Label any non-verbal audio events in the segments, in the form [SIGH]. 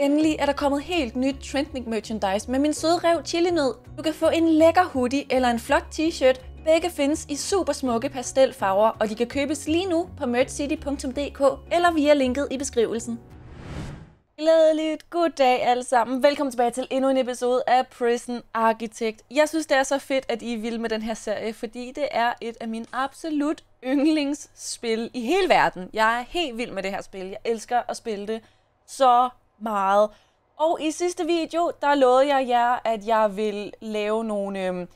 Endelig er der kommet helt nyt trending merchandise med min søde rev Nød. Du kan få en lækker hoodie eller en flot t-shirt. Begge findes i super smukke pastelfarver, og de kan købes lige nu på merchcity.dk eller via linket i beskrivelsen. Glædeligt dag alle sammen. Velkommen tilbage til endnu en episode af Prison Architect. Jeg synes, det er så fedt, at I er vilde med den her serie, fordi det er et af mine absolut yndlingsspil i hele verden. Jeg er helt vild med det her spil. Jeg elsker at spille det så meget. Og i sidste video, der lovede jeg jer, at jeg vil lave nogle øhm,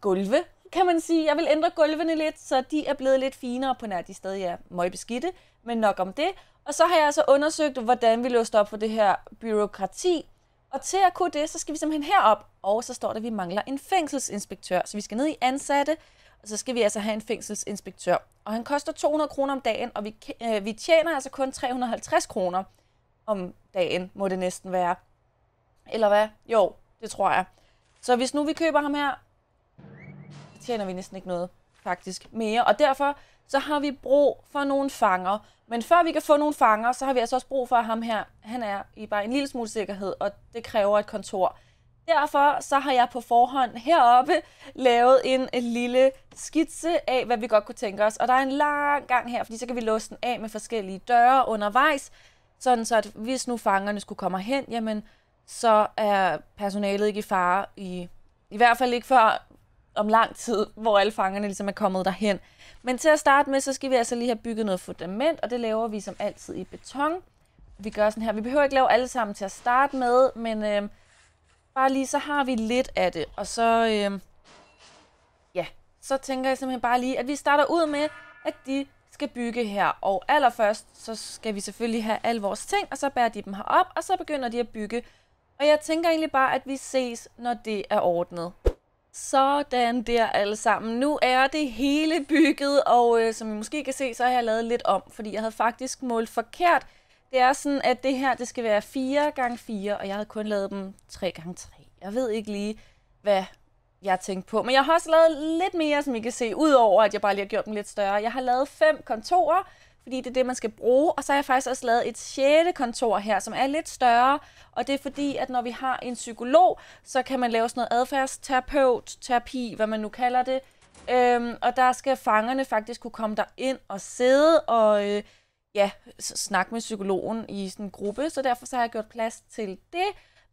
gulve, kan man sige. Jeg vil ændre gulvene lidt, så de er blevet lidt finere på nær de stadig er møgbeskidte, men nok om det. Og så har jeg altså undersøgt, hvordan vi løser op for det her byråkrati. Og til at kunne det, så skal vi simpelthen herop, og så står der, at vi mangler en fængselsinspektør. Så vi skal ned i ansatte, og så skal vi altså have en fængselsinspektør. Og han koster 200 kroner om dagen, og vi, øh, vi tjener altså kun 350 kroner om dagen, må det næsten være. Eller hvad? Jo, det tror jeg. Så hvis nu vi køber ham her, tjener vi næsten ikke noget faktisk mere. Og derfor så har vi brug for nogle fanger. Men før vi kan få nogle fanger, så har vi altså også brug for ham her. Han er i bare en lille smule sikkerhed, og det kræver et kontor. Derfor så har jeg på forhånd heroppe lavet en lille skitse af, hvad vi godt kunne tænke os. Og der er en lang gang her, fordi så kan vi låse den af med forskellige døre undervejs. Sådan så, at hvis nu fangerne skulle komme hen, jamen, så er personalet ikke i fare i, i hvert fald ikke før om lang tid, hvor alle fangerne ligesom er kommet derhen. Men til at starte med, så skal vi altså lige have bygget noget fundament, og det laver vi som altid i beton. Vi gør sådan her. Vi behøver ikke lave alle sammen til at starte med, men øh, bare lige, så har vi lidt af det. Og så, øh, ja, så tænker jeg simpelthen bare lige, at vi starter ud med, at de skal bygge her. Og allerførst, så skal vi selvfølgelig have alle vores ting, og så bærer de dem herop, og så begynder de at bygge. Og jeg tænker egentlig bare, at vi ses, når det er ordnet. Sådan der alle sammen. Nu er det hele bygget, og øh, som I måske kan se, så har jeg lavet lidt om, fordi jeg havde faktisk målt forkert. Det er sådan, at det her det skal være 4 x 4 og jeg havde kun lavet dem 3 x 3 Jeg ved ikke lige, hvad jeg tænkte på. Men jeg har også lavet lidt mere, som I kan se, udover at jeg bare lige har gjort dem lidt større. Jeg har lavet fem kontorer, fordi det er det, man skal bruge. Og så har jeg faktisk også lavet et sjette kontor her, som er lidt større. Og det er fordi, at når vi har en psykolog, så kan man lave sådan noget adfærdsterapeut, terapi, hvad man nu kalder det. Øhm, og der skal fangerne faktisk kunne komme der ind og sidde og øh, ja, snakke med psykologen i sådan en gruppe. Så derfor så har jeg gjort plads til det.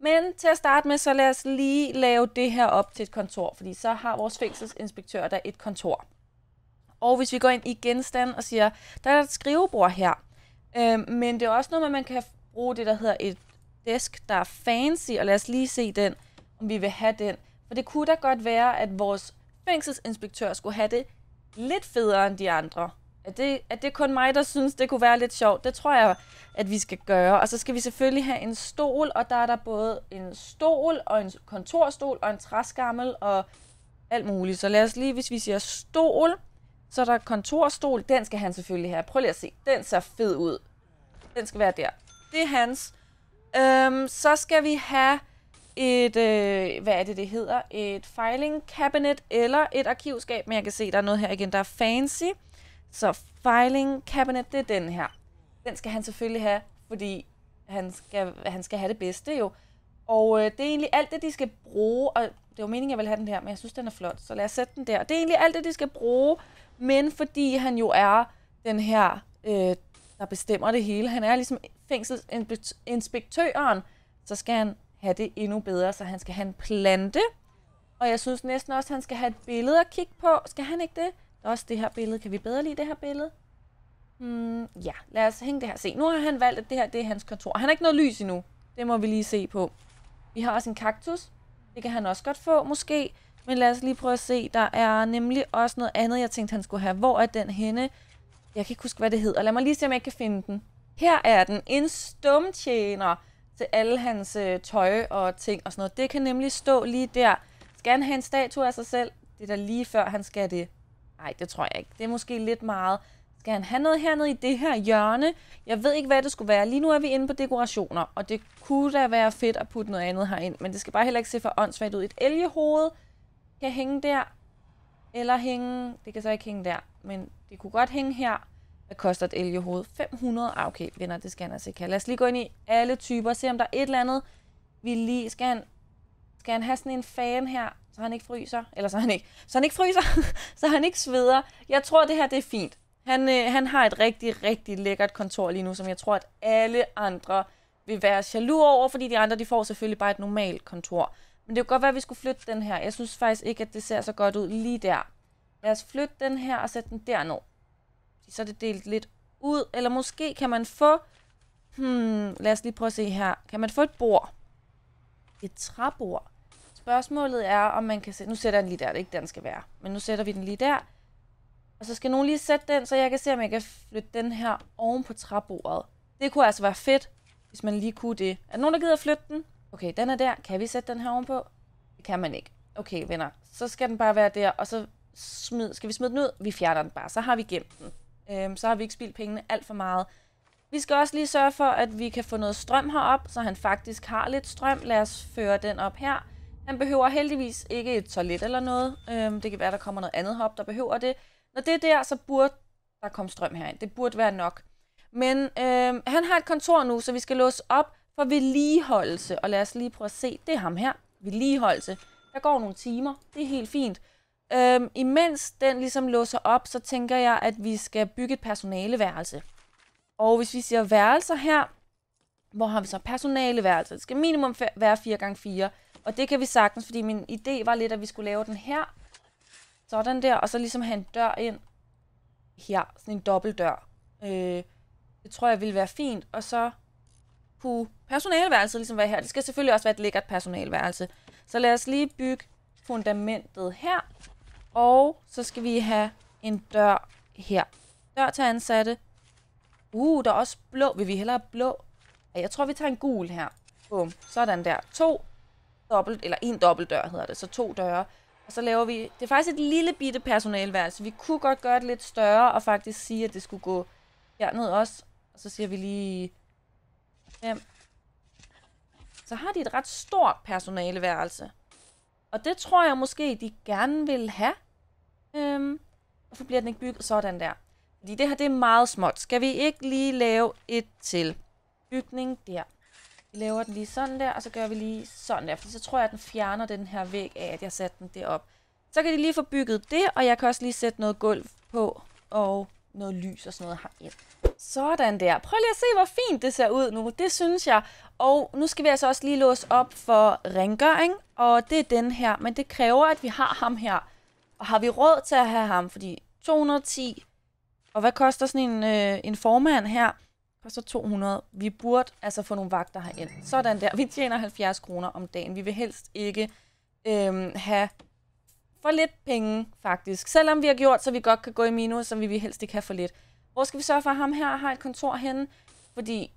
Men til at starte med, så lad os lige lave det her op til et kontor, fordi så har vores fængselsinspektør der et kontor. Og hvis vi går ind i genstand og siger, der er et skrivebord her, øh, men det er også noget, at man kan bruge det, der hedder et desk, der er fancy, og lad os lige se den, om vi vil have den. For det kunne da godt være, at vores fængselsinspektør skulle have det lidt federe end de andre. Er det, er det kun mig, der synes, det kunne være lidt sjovt? Det tror jeg, at vi skal gøre. Og så skal vi selvfølgelig have en stol, og der er der både en stol og en kontorstol og en træskammel og alt muligt. Så lad os lige, hvis vi siger stol, så er der kontorstol. Den skal han selvfølgelig have. Prøv lige at se. Den ser fed ud. Den skal være der. Det er hans. Øhm, så skal vi have et, øh, hvad er det, det hedder? Et filing cabinet eller et arkivskab. Men jeg kan se, der er noget her igen, der er fancy. Så filing cabinet, det er den her. Den skal han selvfølgelig have, fordi han skal, han skal have det bedste jo. Og øh, det er egentlig alt det, de skal bruge, og det var meningen, jeg ville have den her, men jeg synes, den er flot, så lad os sætte den der. Det er egentlig alt det, de skal bruge, men fordi han jo er den her, øh, der bestemmer det hele, han er ligesom fængselsinspektøren, så skal han have det endnu bedre, så han skal have en plante, og jeg synes næsten også, han skal have et billede at kigge på. Skal han ikke det? Også det her billede. Kan vi bedre lide det her billede? Mm, ja, lad os hænge det her. Se, nu har han valgt, at det her det er hans kontor. Han har ikke noget lys endnu. Det må vi lige se på. Vi har også en kaktus. Det kan han også godt få, måske. Men lad os lige prøve at se. Der er nemlig også noget andet, jeg tænkte, han skulle have. Hvor er den henne? Jeg kan ikke huske, hvad det hedder. Lad mig lige se, om jeg kan finde den. Her er den. En stumtjener til alle hans øh, tøj og ting og sådan noget. Det kan nemlig stå lige der. Skal han have en statue af sig selv? Det er da lige før, han skal det. Nej, det tror jeg ikke. Det er måske lidt meget. Skal han have noget hernede i det her hjørne? Jeg ved ikke, hvad det skulle være. Lige nu er vi inde på dekorationer, og det kunne da være fedt at putte noget andet herind, men det skal bare heller ikke se for åndssvagt ud. Et elgehoved kan hænge der, eller hænge... Det kan så ikke hænge der, men det kunne godt hænge her. Hvad koster et elgehoved? 500? Ah, okay, venner, det skal han altså ikke have. Lad os lige gå ind i alle typer og se, om der er et eller andet, vi lige... Skal han, skal han have sådan en fan her? så han ikke fryser, eller så han ikke, så han ikke fryser, [LAUGHS] så han ikke sveder. Jeg tror, det her det er fint. Han, øh, han har et rigtig, rigtig lækkert kontor lige nu, som jeg tror, at alle andre vil være jaloux over, fordi de andre de får selvfølgelig bare et normalt kontor. Men det kunne godt være, at vi skulle flytte den her. Jeg synes faktisk ikke, at det ser så godt ud lige der. Lad os flytte den her og sætte den derned. Så er det delt lidt ud. Eller måske kan man få... Hmm, lad os lige prøve at se her. Kan man få et bord? Et træbord? spørgsmålet er, om man kan sætte... Nu sætter jeg den lige der, det er ikke den skal være. Men nu sætter vi den lige der. Og så skal nogen lige sætte den, så jeg kan se, om jeg kan flytte den her oven på træbordet. Det kunne altså være fedt, hvis man lige kunne det. Er der nogen, der gider at flytte den? Okay, den er der. Kan vi sætte den her ovenpå? Det kan man ikke. Okay, venner. Så skal den bare være der, og så smid, skal vi smide den ud? Vi fjerner den bare. Så har vi gemt den. Øhm, så har vi ikke spildt pengene alt for meget. Vi skal også lige sørge for, at vi kan få noget strøm herop, så han faktisk har lidt strøm. Lad os føre den op her. Han behøver heldigvis ikke et toilet eller noget. Øhm, det kan være, der kommer noget andet hop, der behøver det. Når det er der, så burde der komme strøm herind. Det burde være nok. Men øhm, han har et kontor nu, så vi skal låse op for vedligeholdelse. Og lad os lige prøve at se. Det er ham her. Vedligeholdelse. Der går nogle timer. Det er helt fint. Øhm, imens den ligesom låser op, så tænker jeg, at vi skal bygge et personaleværelse. Og hvis vi siger værelser her, hvor har vi så personaleværelse? Det skal minimum være 4x4. Og det kan vi sagtens, fordi min idé var lidt, at vi skulle lave den her. Sådan der, og så ligesom have en dør ind her. Sådan en dobbeltdør. Øh, det tror jeg ville være fint. Og så kunne personalværelset ligesom være her. Det skal selvfølgelig også være et lækkert personalværelse. Så lad os lige bygge fundamentet her. Og så skal vi have en dør her. Dør til ansatte. Uh, der er også blå. Vil vi hellere blå? Jeg tror, vi tager en gul her. Bum. Sådan der. To dobbelt, eller en dobbelt dør hedder det, så to døre. Og så laver vi, det er faktisk et lille bitte personalværelse. Vi kunne godt gøre det lidt større og faktisk sige, at det skulle gå herned også. Og så siger vi lige fem. Så har de et ret stort personaleværelse. Og det tror jeg måske, de gerne vil have. Øhm, hvorfor bliver den ikke bygget sådan der? Fordi det her, det er meget småt. Skal vi ikke lige lave et til bygning der? laver den lige sådan der, og så gør vi lige sådan der, for så tror jeg, at den fjerner den her væg af, at jeg satte den derop. Så kan de lige få bygget det, og jeg kan også lige sætte noget gulv på, og noget lys og sådan noget herind. Sådan der. Prøv lige at se, hvor fint det ser ud nu. Det synes jeg. Og nu skal vi altså også lige låse op for rengøring, og det er den her. Men det kræver, at vi har ham her. Og har vi råd til at have ham? Fordi 210... Og hvad koster sådan en, øh, en formand her? Koster 200. Vi burde altså få nogle vagter herind. Sådan der. Vi tjener 70 kroner om dagen. Vi vil helst ikke øhm, have for lidt penge, faktisk. Selvom vi har gjort, så vi godt kan gå i minus, så vi vil helst ikke have for lidt. Hvor skal vi sørge for, at ham her har et kontor henne? Fordi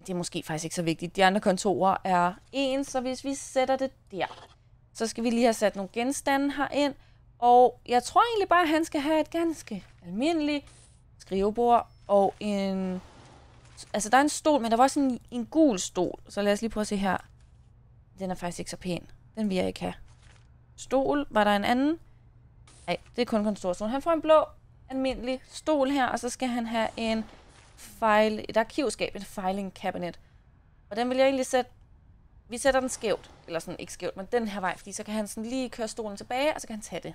det er måske faktisk ikke så vigtigt. De andre kontorer er ens, så hvis vi sætter det der, så skal vi lige have sat nogle genstande herind. Og jeg tror egentlig bare, at han skal have et ganske almindeligt skrivebord og en Altså, der er en stol, men der var også en, en gul stol. Så lad os lige prøve at se her. Den er faktisk ikke så pæn. Den vil jeg ikke have. Stol. Var der en anden? Nej, det er kun en stor stol. Han får en blå, almindelig stol her, og så skal han have en file, et arkivskab, et filing cabinet. Og den vil jeg egentlig sætte... Vi sætter den skævt. Eller sådan, ikke skævt, men den her vej, fordi så kan han sådan lige køre stolen tilbage, og så kan han tage det.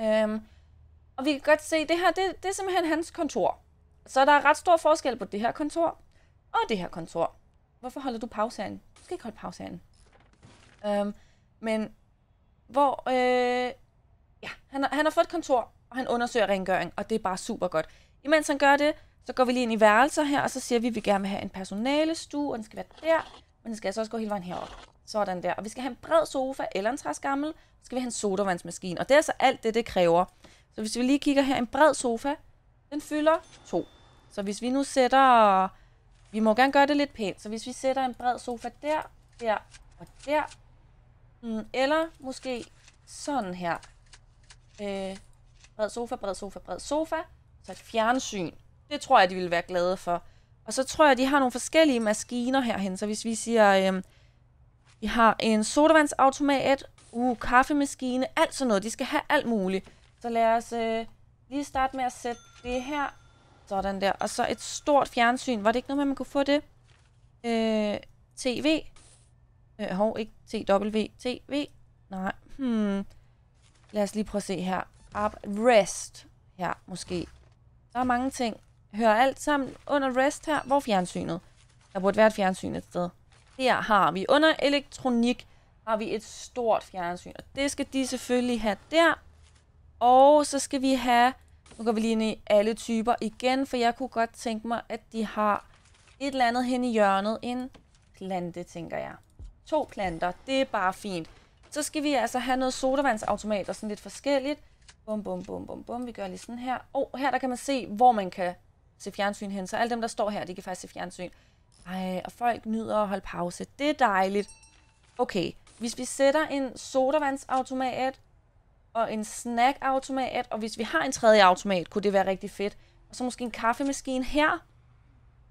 Øhm, og vi kan godt se, det her, det, det er simpelthen hans kontor. Så der er ret stor forskel på det her kontor og det her kontor. Hvorfor holder du pause herinde? Du skal ikke holde pause herinde. Øhm, men hvor... Øh, ja, han har, han har fået et kontor, og han undersøger rengøring, og det er bare super godt. Imens han gør det, så går vi lige ind i værelser her, og så siger vi, at vi gerne vil have en personalestue, og den skal være der, men den skal altså også gå hele vejen herop. Sådan der. Og vi skal have en bred sofa eller en træskammel, så skal vi have en sodavandsmaskine. Og det er så altså alt det, det kræver. Så hvis vi lige kigger her, en bred sofa, den fylder to. Så hvis vi nu sætter... Vi må gerne gøre det lidt pænt. Så hvis vi sætter en bred sofa der, der og der. Mm, eller måske sådan her. Øh, bred sofa, bred sofa, bred sofa. Så et fjernsyn. Det tror jeg, de ville være glade for. Og så tror jeg, de har nogle forskellige maskiner herhen. Så hvis vi siger, øh, vi har en sodavandsautomat, uh, kaffemaskine, alt sådan noget. De skal have alt muligt. Så lad os øh, lige starte med at sætte det her sådan der. Og så et stort fjernsyn. Var det ikke noget med, at man kunne få det? Øh, TV. Øh, hov, ikke TW. TV. Nej. Hmm. Lad os lige prøve at se her. Up. Rest. Her, måske. Der er mange ting. Hører alt sammen under rest her. Hvor fjernsynet? Der burde være et fjernsyn et sted. Her har vi. Under elektronik har vi et stort fjernsyn. Og det skal de selvfølgelig have der. Og så skal vi have nu går vi lige ind i alle typer igen, for jeg kunne godt tænke mig, at de har et eller andet hen i hjørnet. En plante, tænker jeg. To planter, det er bare fint. Så skal vi altså have noget og sådan lidt forskelligt. Bum, bum, bum, bum, bum. Vi gør lige sådan her. Og her der kan man se, hvor man kan se fjernsyn hen. Så alle dem, der står her, de kan faktisk se fjernsyn. Ej, og folk nyder at holde pause. Det er dejligt. Okay, hvis vi sætter en sodavandsautomat og en snackautomat, og hvis vi har en tredje automat, kunne det være rigtig fedt. Og så måske en kaffemaskine her.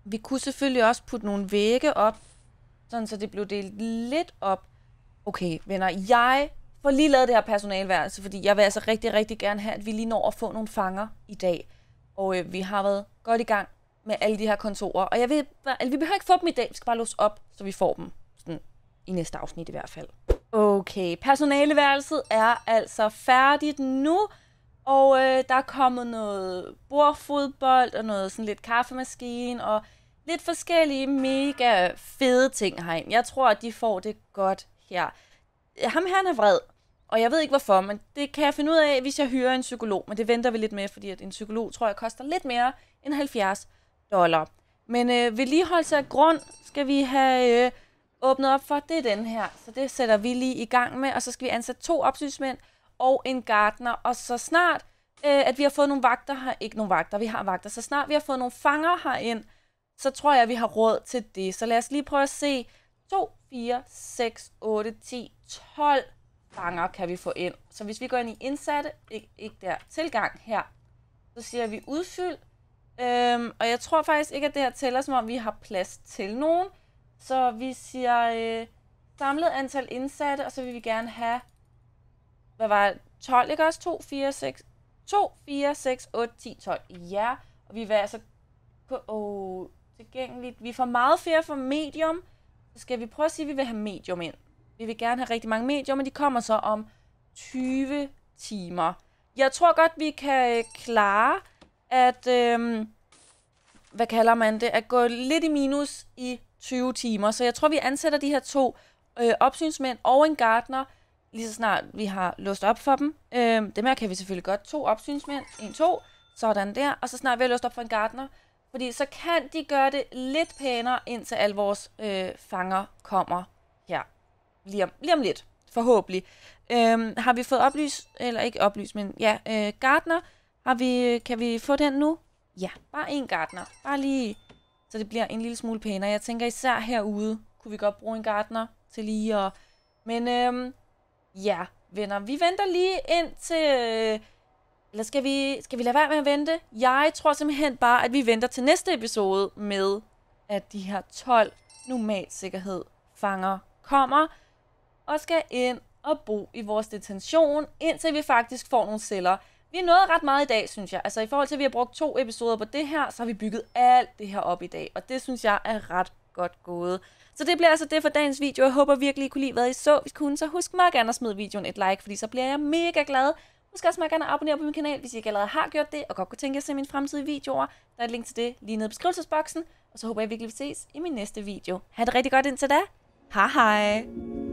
Vi kunne selvfølgelig også putte nogle vægge op, sådan så det blev delt lidt op. Okay, venner, jeg får lige lavet det her personalværelse, fordi jeg vil altså rigtig, rigtig gerne have, at vi lige når at få nogle fanger i dag. Og øh, vi har været godt i gang med alle de her kontorer, og jeg ved, vi behøver ikke få dem i dag, vi skal bare låse op, så vi får dem sådan, i næste afsnit i hvert fald. Okay, personaleværelset er altså færdigt nu, og øh, der er kommet noget bordfodbold og noget sådan lidt kaffemaskine og lidt forskellige mega fede ting herinde. Jeg tror, at de får det godt her. Ham her er vred, og jeg ved ikke hvorfor, men det kan jeg finde ud af, hvis jeg hyrer en psykolog, men det venter vi lidt med, fordi at en psykolog tror jeg koster lidt mere end 70 dollar. Men øh, vedligeholdelse af grund skal vi have... Øh, åbnet op for, det er den her. Så det sætter vi lige i gang med, og så skal vi ansætte to opsynsmænd og en gardner. Og så snart, øh, at vi har fået nogle vagter her, ikke nogle vagter, vi har vagter, så snart vi har fået nogle fanger herind, så tror jeg, at vi har råd til det. Så lad os lige prøve at se. 2, 4, 6, 8, 10, 12 fanger kan vi få ind. Så hvis vi går ind i indsatte, ikke, ikke der, tilgang her, så siger vi udfyld. Øhm, og jeg tror faktisk ikke, at det her tæller, som om vi har plads til nogen. Så vi siger øh, samlet antal indsatte, og så vil vi gerne have, hvad var det? 12, ikke også? 2, 4, 6, 2, 4, 6, 8, 10, 12. Ja, og vi vil altså åh, tilgængeligt. Vi får meget flere for medium. Så skal vi prøve at sige, at vi vil have medium ind. Vi vil gerne have rigtig mange medium, men de kommer så om 20 timer. Jeg tror godt, vi kan øh, klare, at... Øhm, hvad kalder man det? At gå lidt i minus i 20 timer. Så jeg tror, vi ansætter de her to øh, opsynsmænd og en gardner, lige så snart vi har låst op for dem. Øh, dem her kan vi selvfølgelig godt. To opsynsmænd. En, to. Sådan der. Og så snart vi har låst op for en gardner, Fordi så kan de gøre det lidt pænere, indtil alle vores øh, fanger kommer her. Lige om, lige om lidt. Forhåbentlig. Øhm, har vi fået oplyst, eller ikke oplyst, men ja, øh, gardner. Har vi, kan vi få den nu? Ja, bare en gardner. Bare lige så det bliver en lille smule pænere. Jeg tænker især herude kunne vi godt bruge en gardener til lige at... Men øhm, ja, venner, vi venter lige ind til... Øh, eller skal vi, skal vi lade være med at vente? Jeg tror simpelthen bare, at vi venter til næste episode med, at de her 12 normalt sikkerhed fanger kommer og skal ind og bo i vores detention, indtil vi faktisk får nogle celler. Vi er nået ret meget i dag, synes jeg. Altså i forhold til, at vi har brugt to episoder på det her, så har vi bygget alt det her op i dag. Og det synes jeg er ret godt gået. Så det bliver altså det for dagens video. Jeg håber virkelig, I kunne lide, hvad I så. Hvis I kunne, så husk meget gerne at smide videoen et like, fordi så bliver jeg mega glad. Husk også meget gerne at abonnere på min kanal, hvis I ikke allerede har gjort det, og godt kunne tænke jer at se mine fremtidige videoer. Der er et link til det lige nede i beskrivelsesboksen. Og så håber jeg virkelig, vi ses i min næste video. Ha' det rigtig godt indtil da. Hej hej!